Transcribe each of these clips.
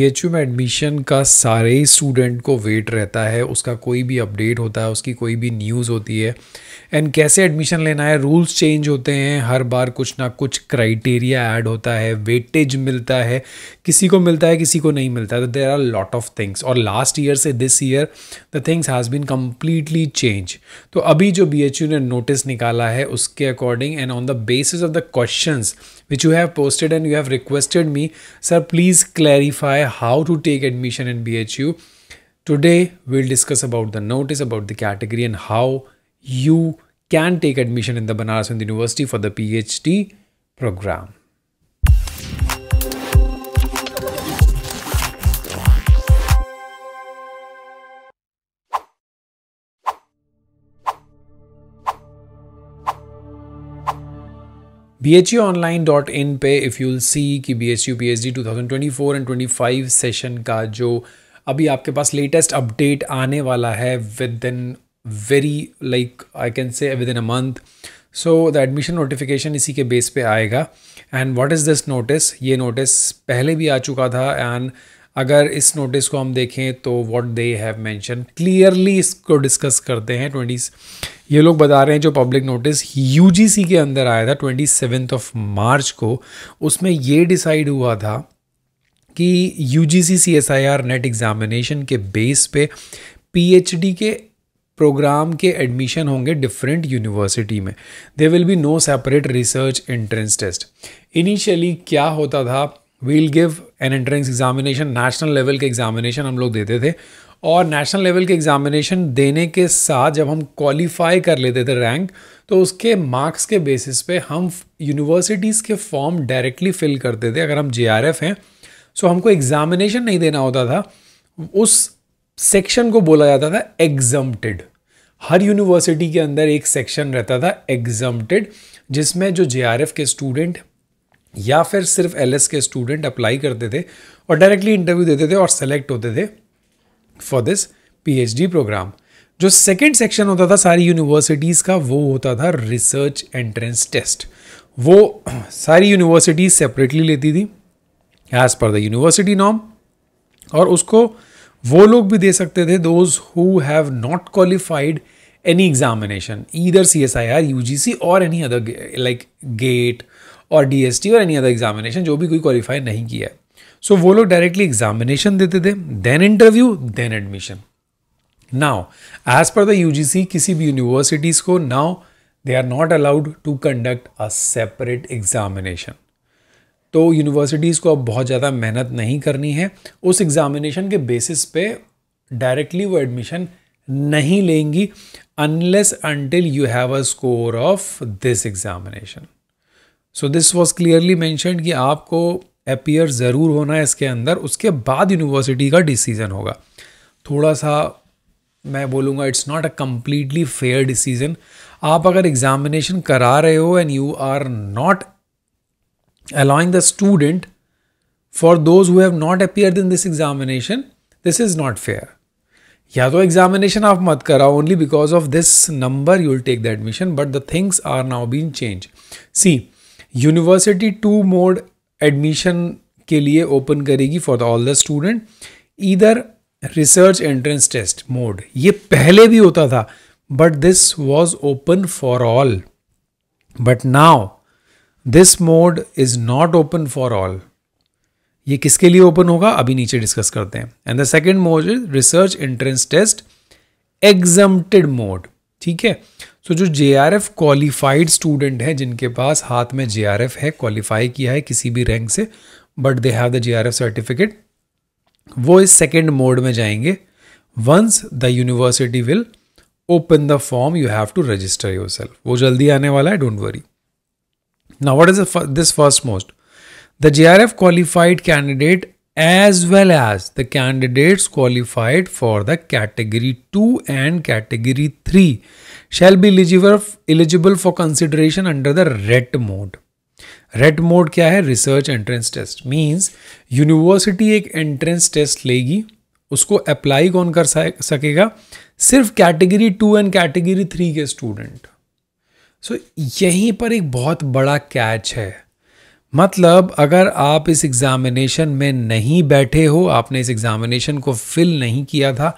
P में admission का सारे ही स्टूडेंट को वेट रहता है उसका कोई भी अपडेट होता है उसकी कोई भी न्यूज़ होती है एंड कैसे एडमिशन लेना है रूल्स चेंज होते हैं हर बार कुछ ना कुछ क्राइटेरिया ऐड होता है वेटेज मिलता है किसी को मिलता है किसी को नहीं मिलता है there are lot of things और लास्ट ईयर से this year the things has been completely change तो अभी जो बी ने नोटिस निकाला है उसके according and on the basis of the question which you have posted and you have requested me sir please clarify how to take admission in BHU. Today, we'll discuss about the notice, about the category, and how you can take admission in the Banaras University for the PhD program. B H U online dot in पे if you'll see कि B H U P H D two thousand twenty four and twenty five session का जो अभी आपके पास latest update आने वाला है within very like I can say within a month so the admission notification इसी के base पे आएगा and what is this notice ये नोटिस पहले भी आ चुका था एंड अगर इस नोटिस को हम देखें तो what they have mention clearly इसको डिस्कस करते हैं ट्वेंटी ये लोग बता रहे हैं जो पब्लिक नोटिस यूजीसी के अंदर आया था ट्वेंटी ऑफ मार्च को उसमें ये डिसाइड हुआ था कि U G C C S I R NET examination के बेस पे पीएचडी के प्रोग्राम के एडमिशन होंगे डिफरेंट यूनिवर्सिटी में there will be no separate research entrance test initially क्या होता था we'll give an entrance examination national level के एग्जामिनेशन हम लोग देते थे और नेशनल लेवल के एग्जामिनेशन देने के साथ जब हम क्वालिफाई कर लेते थे रैंक तो उसके मार्क्स के बेसिस पे हम यूनिवर्सिटीज़ के फॉर्म डायरेक्टली फिल करते थे अगर हम जे हैं सो हमको एग्जामिनेशन नहीं देना होता था उस सेक्शन को बोला जाता था एग्जम्प्टेड हर यूनिवर्सिटी के अंदर एक सेक्शन रहता था एग्जम्प्टेड जिसमें जो जे के स्टूडेंट या फिर सिर्फ एल के स्टूडेंट अप्लाई करते थे और डायरेक्टली इंटरव्यू देते थे और सेलेक्ट होते थे फॉर दिस पी प्रोग्राम जो सेकेंड सेक्शन होता था सारी यूनिवर्सिटीज़ का वो होता था रिसर्च एंट्रेंस टेस्ट वो सारी यूनिवर्सिटीज सेपरेटली लेती थी एज़ पर द यूनिवर्सिटी नॉम और उसको वो लोग भी दे सकते थे those who have not qualified any examination either C S I R U G C और एनी अदर लाइक गेट और डी और एनी अदर एग्जामिनेशन जो भी कोई क्वालिफाई नहीं किया है सो so, वो लोग डायरेक्टली एग्जामिनेशन देते थे then interview then admission now as per the C किसी भी यूनिवर्सिटीज़ को now they are not allowed to conduct a separate examination तो यूनिवर्सिटीज़ को अब बहुत ज़्यादा मेहनत नहीं करनी है उस एग्ज़ामिनेशन के बेसिस पे डायरेक्टली वो एडमिशन नहीं लेंगी unless until you have a score of this examination so this was clearly mention कि आपको अपियर ज़रूर होना है इसके अंदर उसके बाद यूनिवर्सिटी का डिसीज़न होगा थोड़ा सा मैं बोलूँगा it's not a completely fair decision आप अगर एग्जामिनेशन करा रहे हो and you are not allowing the student for those who have not appear in this examination this is not fair या तो एग्जामिनेशन आप मत कराओ only because of this number you will take the admission but the things are now been change see university two mode admission के लिए open करेगी for all the student इधर research entrance test mode ये पहले भी होता था but this was open for all but now this mode is not open for all ये किसके लिए ओपन होगा अभी नीचे डिस्कस करते हैं and the second mode is research entrance test exempted mode ठीक है सो so, जो J R F qualified student हैं जिनके पास हाथ में जे आर एफ है क्वालिफाई किया है किसी भी रैंक से but they have the J R F certificate वो इस सेकेंड मोड में जाएंगे once the university will open the form you have to register yourself वो जल्दी आने वाला है don't worry now what is this first most the J R F qualified candidate as well as the candidates qualified for the category 2 and category 3 shall be eligible, eligible for consideration under the RET mode. ret mode kya hai research entrance test means university ek entrance test legi usko apply kon kar sakega sirf category 2 and category 3 ke student so, yahi par ek bahut bada catch hai मतलब अगर आप इस examination में नहीं बैठे हो आपने इस एग्ज़ामिनेशन को फिल नहीं किया था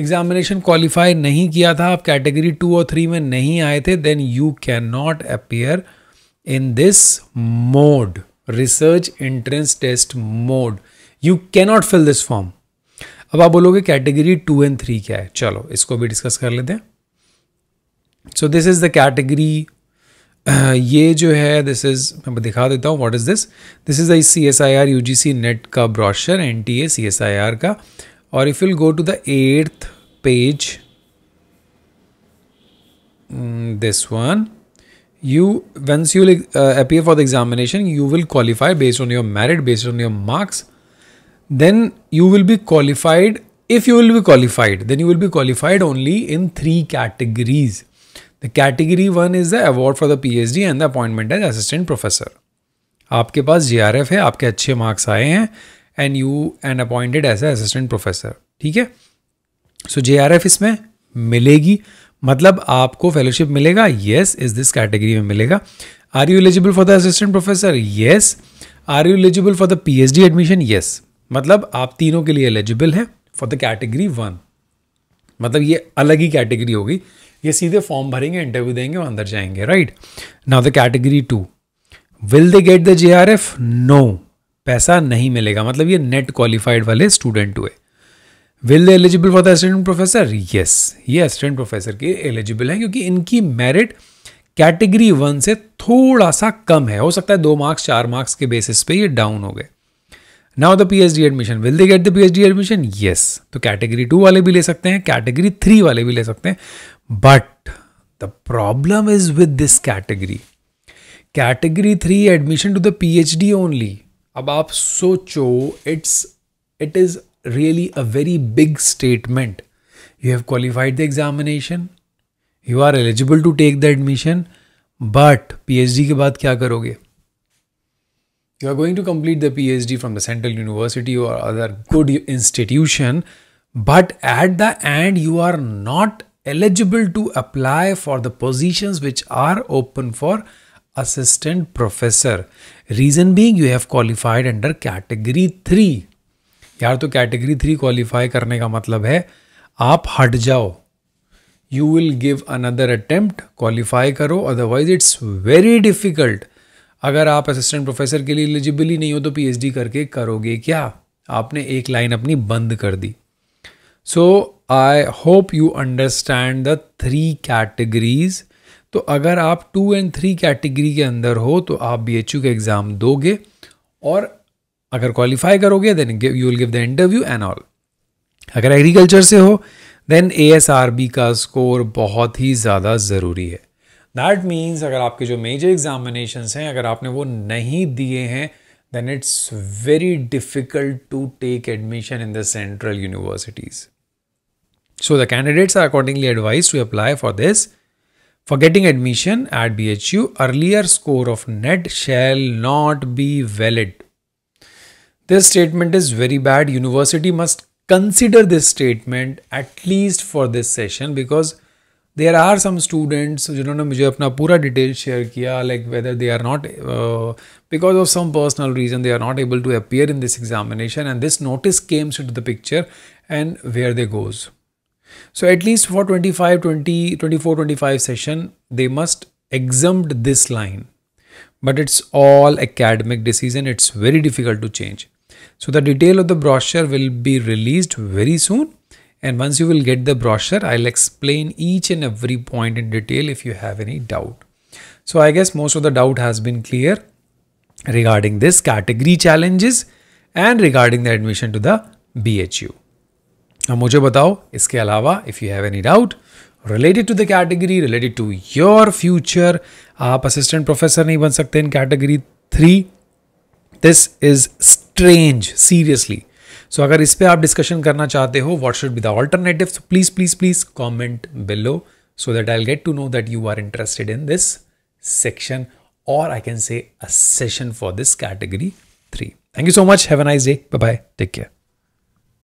एग्ज़ामिनेशन क्वालिफाई नहीं किया था आप कैटेगरी टू और थ्री में नहीं आए थे then you can not appear in this mode research entrance test mode you cannot fill this form अब आप बोलोगे कैटेगरी टू एंड थ्री क्या है चलो इसको भी डिस्कस कर लेते हैं so this is the category ये जो है दिस इज़ मैं दिखा देता हूँ what is this this is I C S I R U G C NET का brochure N T A C S I R का और if will go to the eighth page this one you once you appear for the examination you will qualify based on your merit based on your marks then you will be qualified if you will be qualified then you will be qualified only in three categories the category one is the award for the D and the appointment as assistant professor आपके पास are F है आपके अच्छे marks आए हैं and you and appointed as a assistant professor ठीक है सो जे R F इसमें मिलेगी मतलब आपको फेलोशिप मिलेगा येस इज दिस कैटेगरी में मिलेगा are you eligible for the assistant professor yes are you eligible for the P H D admission yes मतलब आप तीनों के लिए एलिजिबल है फॉर द कैटेगरी वन मतलब ये अलग ही कैटेगरी होगी ये सीधे फॉर्म भरेंगे इंटरव्यू देंगे और अंदर जाएंगे right now the category two will they get the J R F no पैसा नहीं मिलेगा मतलब ये नेट क्वालिफाइड वाले स्टूडेंट हुए will they eligible for the assistant professor yes ये असिस्टेंट प्रोफेसर के एलिजिबल हैं क्योंकि इनकी मेरिट कैटेगरी वन से थोड़ा सा कम है हो सकता है दो मार्क्स चार मार्क्स के बेसिस पे ये डाउन हो गए now the P H D admission will they get the D admission yes तो कैटेगरी टू वाले भी ले सकते हैं कैटेगरी थ्री वाले भी ले सकते हैं But the problem is with this category. Category 3 admission to the PhD only. अब आप सोचो it's it is really a very big statement. You have qualified the examination. You are eligible to take the admission. But PhD के बाद क्या करोगे you are going to complete the PhD from the central university or other good institution, but at the end, you are not eligible to apply for the positions which are open for assistant professor. Reason being you have qualified under category 3. यार तो category three qualify करने का मतलब है आप हट जाओ you will give another attempt qualify करो अदरवाइज इट्स वेरी डिफिकल्ट अगर आप असिस्टेंट प्रोफेसर के लिए एलिजिबल ही नहीं हो तो पीएचडी करके करोगे क्या आपने एक लाइन अपनी बंद कर दी so so, I hope you understand the three categories तो अगर आप टू एंड थ्री कैटेगरी के अंदर हो तो आप बी एच यू का एग्ज़ाम दोगे और अगर क्वालिफाई करोगे then you will give the interview and all अगर एग्रीकल्चर से हो then A S R B का स्कोर बहुत ही ज़्यादा ज़रूरी है दैट मीन्स अगर आपके जो मेजर एग्जामिनेशन हैं अगर आपने वो नहीं दिए हैं then it's very difficult to take admission in the central universities So the candidates are accordingly advised to apply for this. For getting admission at BHU, earlier score of NET shall not be valid. This statement is very bad. University must consider this statement at least for this session because there are some students who have shared पूरा detail details. Like whether they are not uh, because of some personal reason they are not able to appear in this examination, and this notice came comes the picture, and where they goes. So at least for 25, 20, 24, 25 session, they must exempt this line. But it's all academic decision. It's very difficult to change. So the detail of the brochure will be released very soon. And once you will get the brochure, I'll explain each and every point in detail if you have any doubt. So I guess most of the doubt has been clear regarding this category challenges and regarding the admission to the BHU. अब मुझे बताओ इसके अलावा if you have any doubt related to the category related to your future आप assistant professor नहीं बन सकते in category three this is strange seriously so अगर इस पर आप डिस्कशन करना चाहते हो what should be the alternative please please please comment below so that I get to know that you are interested in this section और I can say session for this category three thank you so much have a nice day bye take care